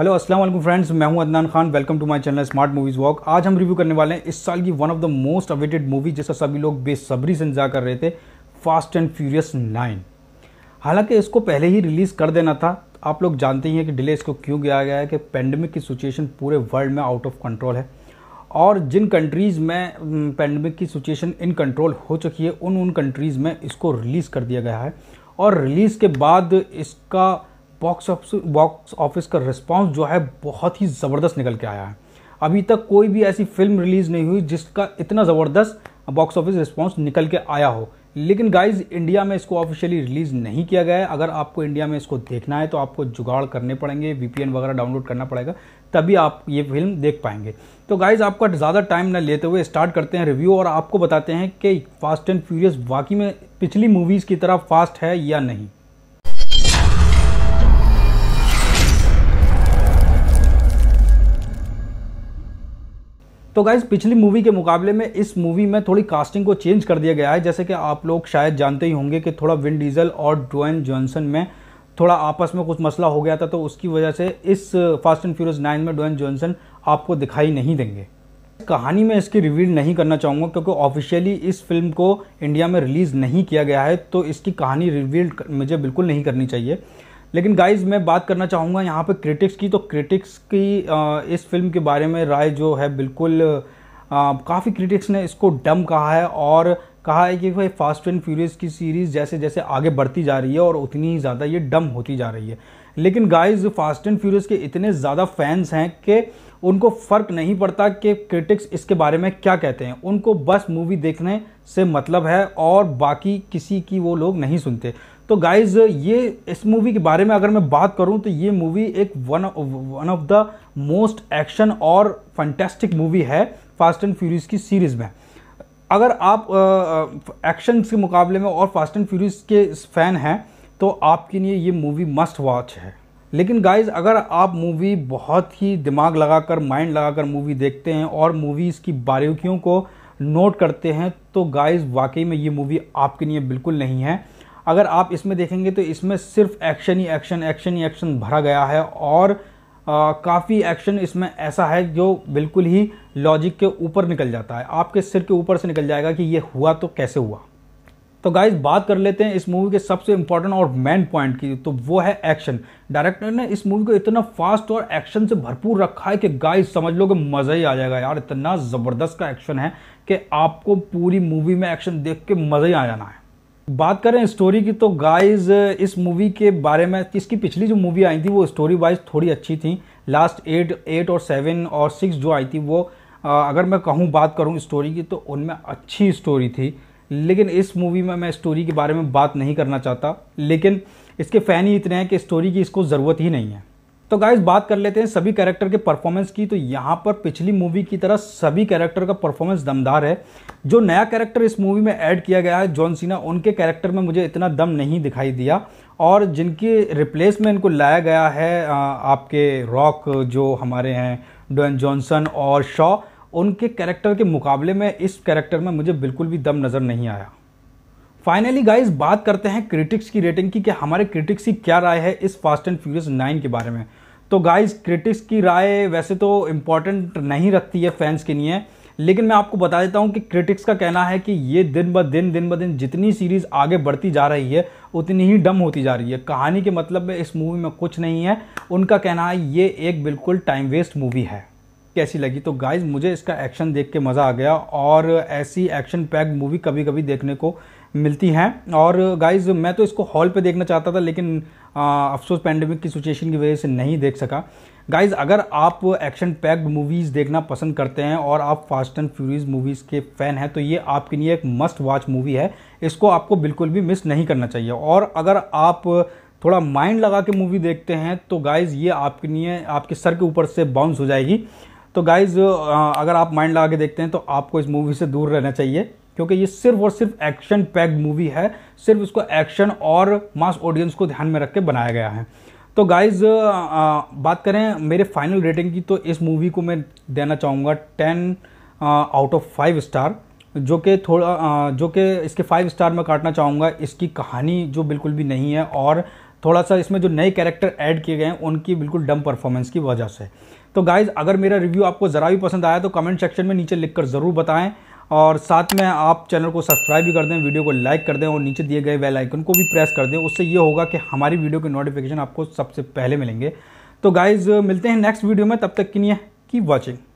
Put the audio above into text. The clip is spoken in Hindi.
हेलो अस्सलाम वालेकुम फ्रेंड्स मैं हूं Adnan Khan welcome to my channel smart movies walk आज हम रिव्यू करने वाले हैं इस साल की one of the most awaited movie जिसका सभी लोग बेसब्री से इंतजार कर रहे थे फास्ट एंड फ्यूरियस नाइन हालांकि इसको पहले ही रिलीज़ कर देना था आप लोग जानते ही हैं कि डिले इसको क्यों किया गया है कि पेंडेमिक की सिचुएशन पूरे वर्ल्ड में आउट ऑफ कंट्रोल है और जिन कंट्रीज़ में पेंडेमिक की सिचुएशन इन कंट्रोल हो चुकी है उन उन कंट्रीज़ में इसको रिलीज़ कर दिया गया है और रिलीज़ के बाद इसका बॉक्स ऑफिस बॉक्स ऑफिस का रिस्पॉन्स जो है बहुत ही ज़बरदस्त निकल के आया है अभी तक कोई भी ऐसी फिल्म रिलीज़ नहीं हुई जिसका इतना ज़बरदस्त बॉक्स ऑफिस रिस्पॉन्स निकल के आया हो लेकिन गाइज इंडिया में इसको ऑफिशियली रिलीज़ नहीं किया गया है अगर आपको इंडिया में इसको देखना है तो आपको जुगाड़ करने पड़ेंगे वी वगैरह डाउनलोड करना पड़ेगा तभी आप ये फिल्म देख पाएंगे तो गाइज आपका ज़्यादा टाइम ना लेते हुए स्टार्ट करते हैं रिव्यू और आपको बताते हैं कि फास्ट एंड फ्यूरियस वाकई में पिछली मूवीज़ की तरह फास्ट है या नहीं तो गाइज पिछली मूवी के मुकाबले में इस मूवी में थोड़ी कास्टिंग को चेंज कर दिया गया है जैसे कि आप लोग शायद जानते ही होंगे कि थोड़ा विन डीजल और डोएन जॉनसन में थोड़ा आपस में कुछ मसला हो गया था तो उसकी वजह से इस फास्ट एंड फ्यूरियस नाइन में डोएन जॉनसन आपको दिखाई नहीं देंगे कहानी में इसकी रिवील नहीं करना चाहूँगा क्योंकि ऑफिशियली इस फिल्म को इंडिया में रिलीज़ नहीं किया गया है तो इसकी कहानी रिवील मुझे बिल्कुल नहीं करनी चाहिए लेकिन गाइज मैं बात करना चाहूँगा यहाँ पे क्रिटिक्स की तो क्रिटिक्स की इस फिल्म के बारे में राय जो है बिल्कुल काफ़ी क्रिटिक्स ने इसको डम कहा है और कहा है कि भाई फास्ट एंड फ्यूरियस की सीरीज़ जैसे जैसे आगे बढ़ती जा रही है और उतनी ही ज़्यादा ये डम होती जा रही है लेकिन गाइस फास्ट एंड फ्यूरियस के इतने ज़्यादा फैंस हैं कि उनको फ़र्क नहीं पड़ता कि क्रिटिक्स इसके बारे में क्या कहते हैं उनको बस मूवी देखने से मतलब है और बाकी किसी की वो लोग नहीं सुनते तो गाइज ये इस मूवी के बारे में अगर मैं बात करूं तो ये मूवी एक one one of the most action और फंटेस्टिक मूवी है फास्ट एंड फ्यूरियस की सीरीज़ में अगर आप एक्शन के मुकाबले में और फास्ट एंड फ्यूरियस के फ़ैन हैं तो आपके लिए ये मूवी मस्ट वॉच है लेकिन गाइज अगर आप मूवी बहुत ही दिमाग लगाकर माइंड लगाकर मूवी देखते हैं और मूवीज़ की बारीकियों को नोट करते हैं तो गाइज वाकई में ये मूवी आपके लिए बिल्कुल नहीं है अगर आप इसमें देखेंगे तो इसमें सिर्फ एक्शन ही एक्शन एक्शन ही एक्शन भरा गया है और काफ़ी एक्शन इसमें ऐसा है जो बिल्कुल ही लॉजिक के ऊपर निकल जाता है आपके सिर के ऊपर से निकल जाएगा कि ये हुआ तो कैसे हुआ तो गाइज बात कर लेते हैं इस मूवी के सबसे इंपॉर्टेंट और मेन पॉइंट की तो वो है एक्शन डायरेक्टर ने इस मूवी को इतना फास्ट और एक्शन से भरपूर रखा है कि गाइज समझ लो कि मज़ा ही आ जाएगा यार इतना ज़बरदस्त का एक्शन है कि आपको पूरी मूवी में एक्शन देख के मज़ा ही आ जाना है बात करें स्टोरी की तो गाइस इस मूवी के बारे में इसकी पिछली जो मूवी आई थी वो स्टोरी वाइज थोड़ी अच्छी थी लास्ट एट एट और सेवन और सिक्स जो आई थी वो अगर मैं कहूँ बात करूँ स्टोरी की तो उनमें अच्छी स्टोरी थी लेकिन इस मूवी में मैं स्टोरी के बारे में बात नहीं करना चाहता लेकिन इसके फ़ैन ही इतने हैं कि स्टोरी की इसको ज़रूरत ही नहीं है तो गाइज बात कर लेते हैं सभी कैरेक्टर के परफॉर्मेंस की तो यहाँ पर पिछली मूवी की तरह सभी कैरेक्टर का परफॉर्मेंस दमदार है जो नया कैरेक्टर इस मूवी में ऐड किया गया है जॉन सीना उनके कैरेक्टर में मुझे इतना दम नहीं दिखाई दिया और जिनके रिप्लेस में इनको लाया गया है आपके रॉक जो हमारे हैं डोन जॉनसन और शॉ उनके कैरेक्टर के मुकाबले में इस कैरेक्टर में मुझे बिल्कुल भी दम नज़र नहीं आया फाइनली गाइज बात करते हैं क्रिटिक्स की रेटिंग की कि हमारे क्रिटिक्स की क्या राय है इस फास्ट एंड फ्यूरियस नाइन के बारे में तो गाइस क्रिटिक्स की राय वैसे तो इम्पॉर्टेंट नहीं रखती है फैंस के लिए लेकिन मैं आपको बता देता हूँ कि क्रिटिक्स का कहना है कि ये दिन ब दिन दिन ब दिन जितनी सीरीज़ आगे बढ़ती जा रही है उतनी ही डम होती जा रही है कहानी के मतलब में इस मूवी में कुछ नहीं है उनका कहना है ये एक बिल्कुल टाइम वेस्ट मूवी है कैसी लगी तो गाइज मुझे इसका एक्शन देख के मज़ा आ गया और ऐसी एक्शन पैक मूवी कभी कभी देखने को मिलती हैं और गाइज मैं तो इसको हॉल पे देखना चाहता था लेकिन अफसोस पैंडमिक की सिचुएशन की वजह से नहीं देख सका गाइज अगर आप एक्शन पैक्ड मूवीज़ देखना पसंद करते हैं और आप फास्ट एंड फ्यूरीज मूवीज़ के फ़ैन हैं तो ये आपके लिए एक मस्ट वॉच मूवी है इसको आपको बिल्कुल भी मिस नहीं करना चाहिए और अगर आप थोड़ा माइंड लगा के मूवी देखते हैं तो गाइज़ ये आपके लिए आपके सर के ऊपर से बाउंस हो जाएगी तो गाइज़ अगर आप माइंड लगा के देखते हैं तो आपको इस मूवी से दूर रहना चाहिए क्योंकि ये सिर्फ और सिर्फ एक्शन पैक मूवी है सिर्फ इसको एक्शन और मास ऑडियंस को ध्यान में रख के बनाया गया है तो गाइज बात करें मेरे फाइनल रेटिंग की तो इस मूवी को मैं देना चाहूँगा ten out of five star जो कि थोड़ा आ, जो कि इसके फाइव स्टार में काटना चाहूँगा इसकी कहानी जो बिल्कुल भी नहीं है और थोड़ा सा इसमें जो नए कैरेक्टर ऐड किए गए हैं उनकी बिल्कुल डम परफॉर्मेंस की वजह से तो गाइज़ अगर मेरा रिव्यू आपको ज़रा भी पसंद आया तो कमेंट सेक्शन में नीचे लिखकर ज़रूर बताएं और साथ में आप चैनल को सब्सक्राइब भी कर दें वीडियो को लाइक कर दें और नीचे दिए गए बेल आइकन को भी प्रेस कर दें उससे ये होगा कि हमारी वीडियो के नोटिफिकेशन आपको सबसे पहले मिलेंगे तो गाइज़ मिलते हैं नेक्स्ट वीडियो में तब तक के लिए की वॉचिंग